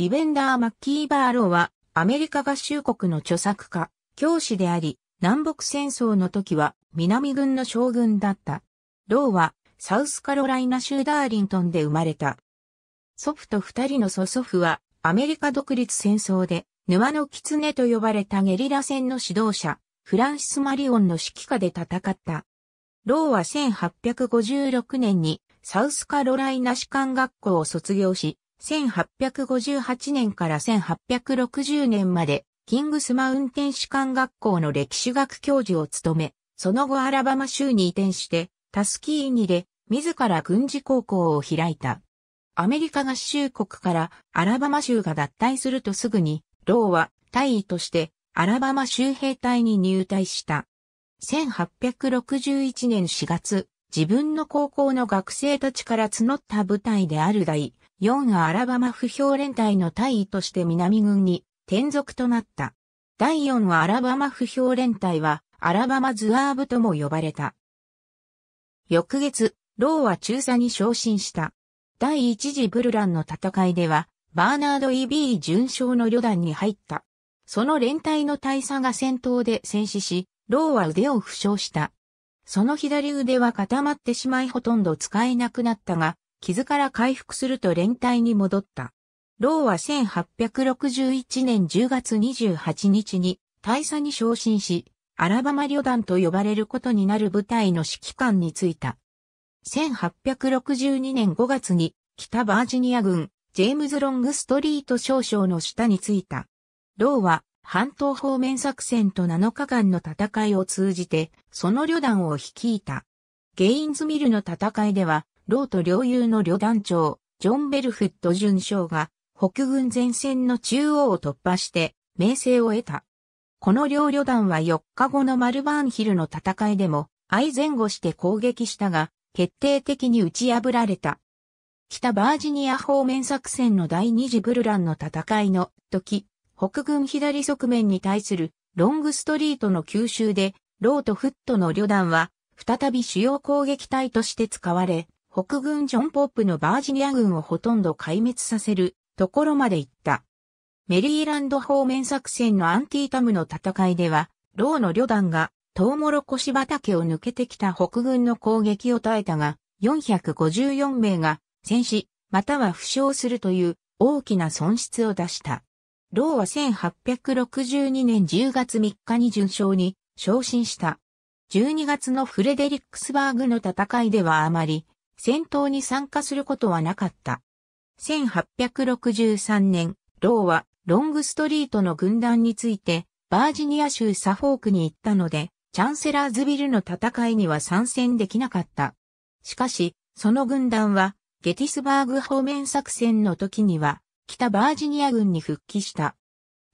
イベンダー・マッキーバーローは、アメリカ合衆国の著作家、教師であり、南北戦争の時は南軍の将軍だった。ローは、サウスカロライナ州ダーリントンで生まれた。祖父と二人の祖祖父は、アメリカ独立戦争で、沼の狐と呼ばれたゲリラ戦の指導者、フランシス・マリオンの指揮下で戦った。ローは1856年にサウスカロライナ士官学校を卒業し、1858年から1860年まで、キングスマウンテン士官学校の歴史学教授を務め、その後アラバマ州に移転して、タスキーニで自ら軍事高校を開いた。アメリカ合衆国からアラバマ州が脱退するとすぐに、ローは大尉としてアラバマ州兵隊に入隊した。1861年4月、自分の高校の学生たちから募った部隊である大4アラバマ不評連隊の隊位として南軍に転属となった。第4アラバマ不評連隊は、アラバマズワーブとも呼ばれた。翌月、ローは中佐に昇進した。第一次ブルランの戦いでは、バーナード・イビー準将の旅団に入った。その連隊の大佐が戦闘で戦死し、ローは腕を負傷した。その左腕は固まってしまいほとんど使えなくなったが、傷から回復すると連隊に戻った。ローは1861年10月28日に大佐に昇進し、アラバマ旅団と呼ばれることになる部隊の指揮官に就いた。1862年5月に北バージニア軍ジェームズ・ロングストリート少将の下に就いた。ローは半島方面作戦と7日間の戦いを通じて、その旅団を率いた。ゲインズミルの戦いでは、ロート領有の旅団長、ジョン・ベルフット巡将が、北軍前線の中央を突破して、名声を得た。この両旅団は4日後のマルバーンヒルの戦いでも、相前後して攻撃したが、決定的に打ち破られた。北バージニア方面作戦の第二次ブルランの戦いの時、北軍左側面に対するロングストリートの急襲で、ロートフットの旅団は、再び主要攻撃隊として使われ、北軍ジョン・ポップのバージニア軍をほとんど壊滅させるところまで行った。メリーランド方面作戦のアンティータムの戦いでは、ローの旅団がトウモロコシ畑を抜けてきた北軍の攻撃を耐えたが、454名が戦死、または負傷するという大きな損失を出した。ローは1862年10月3日に順将に昇進した。12月のフレデリックスバーグの戦いではあまり戦闘に参加することはなかった。1863年、ローはロングストリートの軍団について、バージニア州サフォークに行ったので、チャンセラーズビルの戦いには参戦できなかった。しかし、その軍団は、ゲティスバーグ方面作戦の時には、北バージニア軍に復帰した。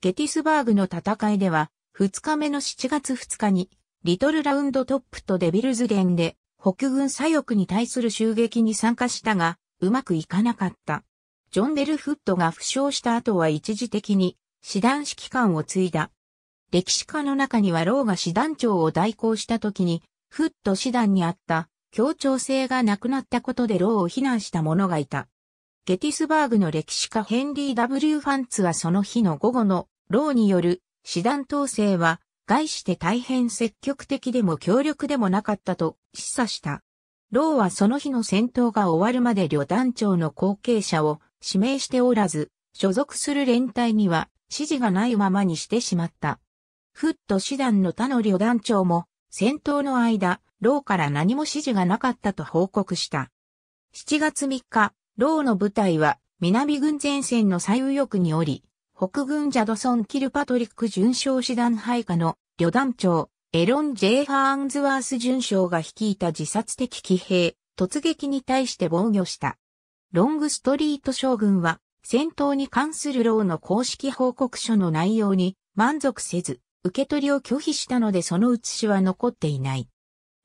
ゲティスバーグの戦いでは、2日目の7月2日に、リトルラウンドトップとデビルズンで北軍左翼に対する襲撃に参加したが、うまくいかなかった。ジョン・デルフットが負傷した後は一時的に、師団指揮官を継いだ。歴史家の中にはローが師団長を代行した時に、フット師団にあった協調性がなくなったことでローを非難した者がいた。ゲティスバーグの歴史家ヘンリー・ W・ ファンツはその日の午後のローによる師団統制は概して大変積極的でも強力でもなかったと示唆した。ローはその日の戦闘が終わるまで旅団長の後継者を指名しておらず、所属する連隊には指示がないままにしてしまった。フット師団の他の旅団長も戦闘の間、ローから何も指示がなかったと報告した。7月3日、ローの部隊は南軍前線の左右翼におり、北軍ジャドソン・キルパトリック巡将師団配下の旅団長、エロン・ジェイ・ハーンズワース巡将が率いた自殺的騎兵、突撃に対して防御した。ロングストリート将軍は、戦闘に関するローの公式報告書の内容に満足せず、受け取りを拒否したのでその写しは残っていない。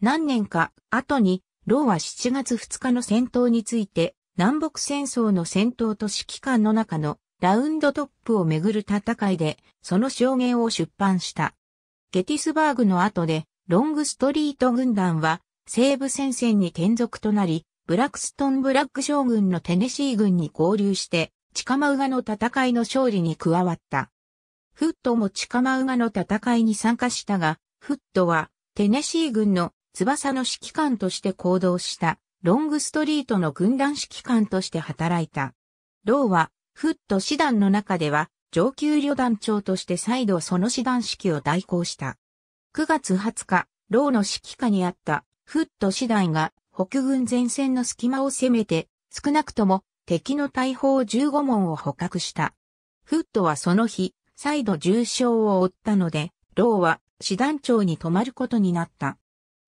何年か後に、ローは7月2日の戦闘について、南北戦争の戦闘と指揮官の中のラウンドトップをめぐる戦いで、その証言を出版した。ゲティスバーグの後で、ロングストリート軍団は、西部戦線に転属となり、ブラックストン・ブラック将軍のテネシー軍に合流して、チカマウガの戦いの勝利に加わった。フットもチカマウガの戦いに参加したが、フットはテネシー軍の翼の指揮官として行動したロングストリートの軍団指揮官として働いた。ローはフット師団の中では、上級旅団長として再度その師団式を代行した。9月20日、ローの指揮下にあったフット師団が北軍前線の隙間を攻めて、少なくとも敵の大砲15門を捕獲した。フットはその日、再度重傷を負ったので、ローは師団長に泊まることになった。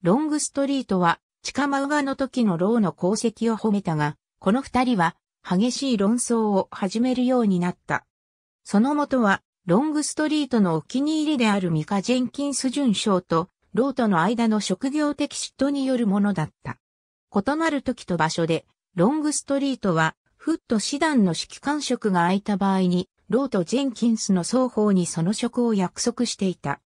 ロングストリートは、地下ウガの時のローの功績を褒めたが、この二人は激しい論争を始めるようになった。そのもとは、ロングストリートのお気に入りであるミカ・ジェンキンス准将と、ロートの間の職業的嫉妬によるものだった。異なる時と場所で、ロングストリートは、フット師団の指揮官職が空いた場合に、ローとジェンキンスの双方にその職を約束していた。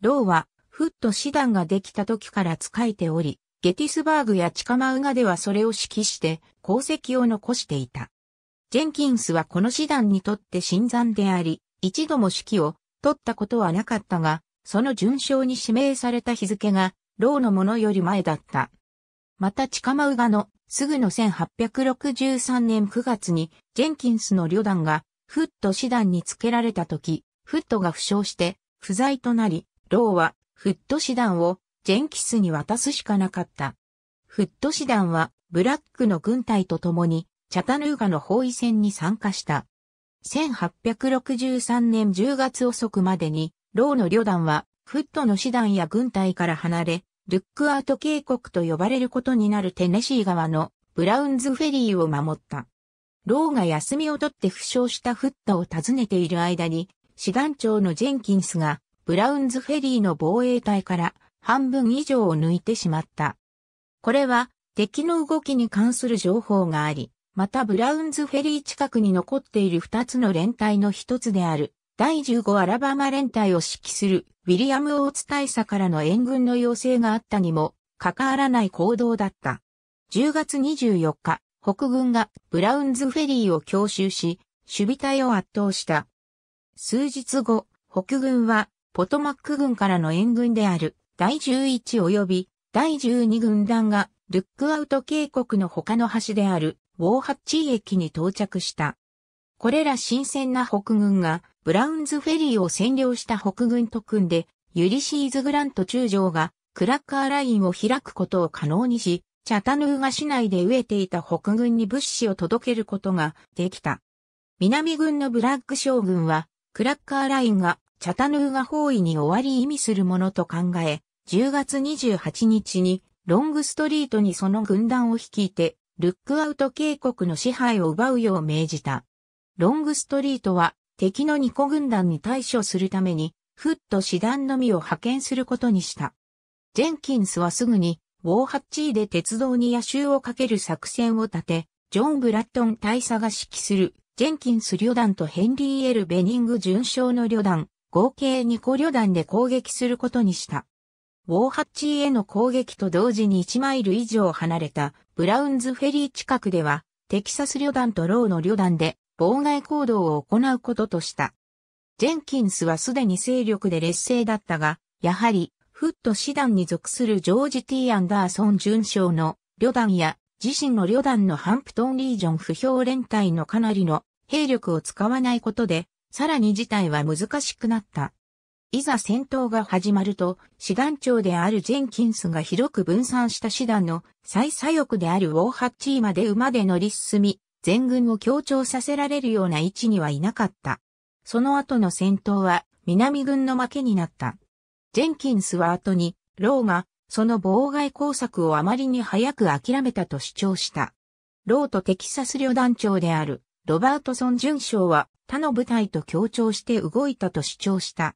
ローは、フット師団ができた時から仕えており、ゲティスバーグやチカマウガではそれを指揮して功績を残していた。ジェンキンスはこの師団にとって新参であり、一度も指揮を取ったことはなかったが、その順章に指名された日付が、ローのものより前だった。また、チカマウガの、すぐの1863年9月に、ジェンキンスの旅団が、フット師団に付けられた時、フットが負傷して、不在となり、ローは、フット師団を、ジェンキスに渡すしかなかった。フット師団はブラックの軍隊と共にチャタヌーガの包囲戦に参加した。1863年10月遅くまでに、ローの旅団はフットの師団や軍隊から離れ、ルックアート渓谷と呼ばれることになるテネシー川のブラウンズフェリーを守った。ローが休みを取って負傷したフットを訪ねている間に、師団長のジェンキンスがブラウンズフェリーの防衛隊から半分以上を抜いてしまった。これは敵の動きに関する情報があり、またブラウンズフェリー近くに残っている二つの連隊の一つである第15アラバマ連隊を指揮するウィリアム・オーツ大佐からの援軍の要請があったにも関わらない行動だった。10月24日、北軍がブラウンズフェリーを強襲し、守備隊を圧倒した。数日後、北軍はポトマック軍からの援軍である第11及び第12軍団がルックアウト渓谷の他の橋であるウォーハッチー駅に到着した。これら新鮮な北軍がブラウンズフェリーを占領した北軍と組んでユリシーズ・グラント中将がクラッカーラインを開くことを可能にし、チャタヌーガ市内で飢えていた北軍に物資を届けることができた。南軍のブラック将軍は、クラッカーラインがチャタヌーガ包囲に終わり意味するものと考え、10月28日にロングストリートにその軍団を率いて、ルックアウト渓谷の支配を奪うよう命じた。ロングストリートは敵の2個軍団に対処するために、フット師団のみを派遣することにした。ジェンキンスはすぐに、ウォーハッチーで鉄道に野襲をかける作戦を立て、ジョン・ブラットン大佐が指揮する、ジェンキンス旅団とヘンリー・エル・ベニング准将の旅団、合計2個旅団で攻撃することにした。ウォーハッチーへの攻撃と同時に1マイル以上離れたブラウンズフェリー近くでは、テキサス旅団とローの旅団で妨害行動を行うこととした。ジェンキンスはすでに勢力で劣勢だったが、やはり、フット師団に属するジョージ・ T・ アンダーソン准将の旅団や自身の旅団のハンプトンリージョン不評連隊のかなりの兵力を使わないことでさらに事態は難しくなった。いざ戦闘が始まると、師団長であるジェンキンスが広く分散した師団の最左翼であるウォーハッチーまで馬で乗り進み、全軍を強調させられるような位置にはいなかった。その後の戦闘は南軍の負けになった。ジェンキンスは後に、ローがその妨害工作をあまりに早く諦めたと主張した。ローとテキサス旅団長であるロバートソン准将は他の部隊と協調して動いたと主張した。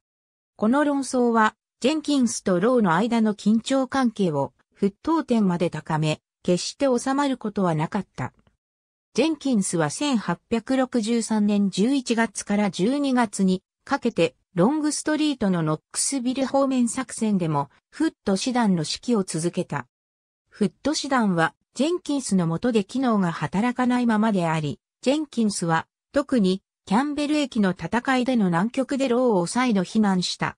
この論争は、ジェンキンスとローの間の緊張関係を沸騰点まで高め、決して収まることはなかった。ジェンキンスは1863年11月から12月にかけてロングストリートのノックスビル方面作戦でもフット師団の指揮を続けた。フット師団はジェンキンスの下で機能が働かないままであり、ジェンキンスは、特に、キャンベル駅の戦いでの南極でローを再度避難した。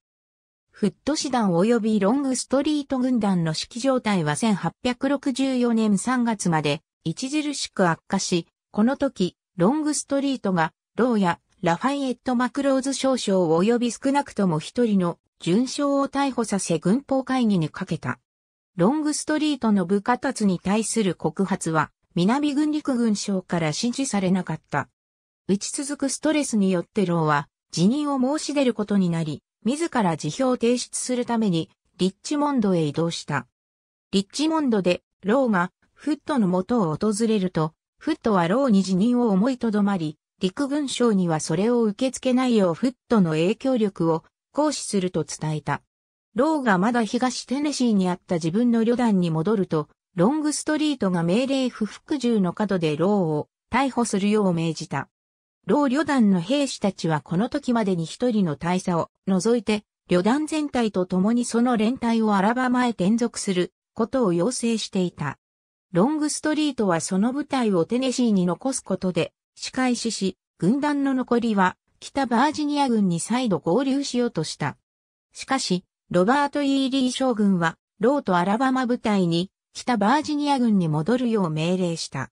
フット師団及びロングストリート軍団の指揮状態は1864年3月まで著しく悪化し、この時、ロングストリートが、ローやラファイエット・マクローズ少将及び少なくとも一人の巡将を逮捕させ軍法会議にかけた。ロングストリートの部下たちに対する告発は、南軍陸軍省から支持されなかった。打ち続くストレスによってローは辞任を申し出ることになり、自ら辞表を提出するためにリッチモンドへ移動した。リッチモンドでローがフットの元を訪れると、フットはローに辞任を思いとどまり、陸軍省にはそれを受け付けないようフットの影響力を行使すると伝えた。ローがまだ東テネシーにあった自分の旅団に戻ると、ロングストリートが命令不服従の角でローを逮捕するよう命じた。ロー旅団の兵士たちはこの時までに一人の大佐を除いて、旅団全体と共にその連帯をアラバマへ転属することを要請していた。ロングストリートはその部隊をテネシーに残すことで仕返しし、軍団の残りは北バージニア軍に再度合流しようとした。しかし、ロバート・イーリー将軍は、ローとアラバマ部隊に北バージニア軍に戻るよう命令した。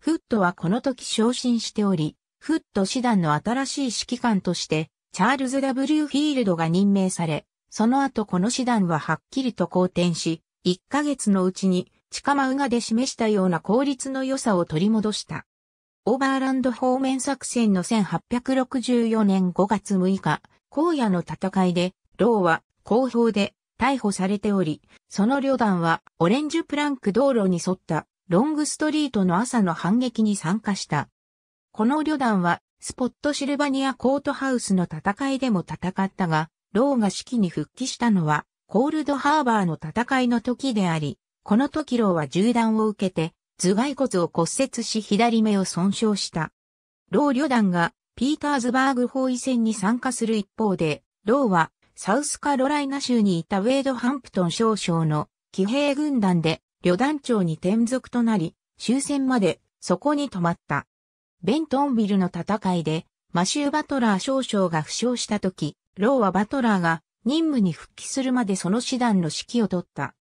フットはこの時昇進しており、フット師団の新しい指揮官として、チャールズ・ W・ フィールドが任命され、その後この師団ははっきりと好転し、1ヶ月のうちに、近間マウガで示したような効率の良さを取り戻した。オーバーランド方面作戦の1864年5月6日、荒野の戦いで、ローは後方で逮捕されており、その旅団はオレンジュプランク道路に沿ったロングストリートの朝の反撃に参加した。この旅団はスポットシルバニアコートハウスの戦いでも戦ったが、ローが指揮に復帰したのはコールドハーバーの戦いの時であり、この時ローは銃弾を受けて頭蓋骨を骨折し左目を損傷した。ロー旅団がピーターズバーグ包囲戦に参加する一方で、ローはサウスカロライナ州にいたウェイド・ハンプトン少将の騎兵軍団で旅団長に転属となり、終戦までそこに泊まった。ベントンビルの戦いでマシュー・バトラー少将が負傷した時、ローはバトラーが任務に復帰するまでその師団の指揮を取った。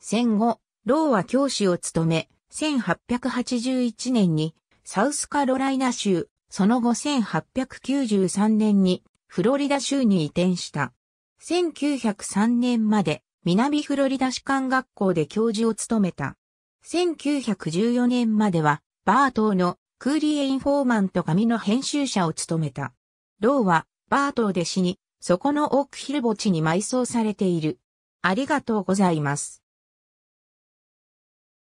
戦後、ローは教師を務め、1881年にサウスカロライナ州、その後1893年にフロリダ州に移転した。1903年まで南フロリダ士官学校で教授を務めた。1914年まではバートーのクーリー・インフォーマント紙の編集者を務めた。ローはバートーで死に、そこのオークヒル墓地に埋葬されている。ありがとうございます。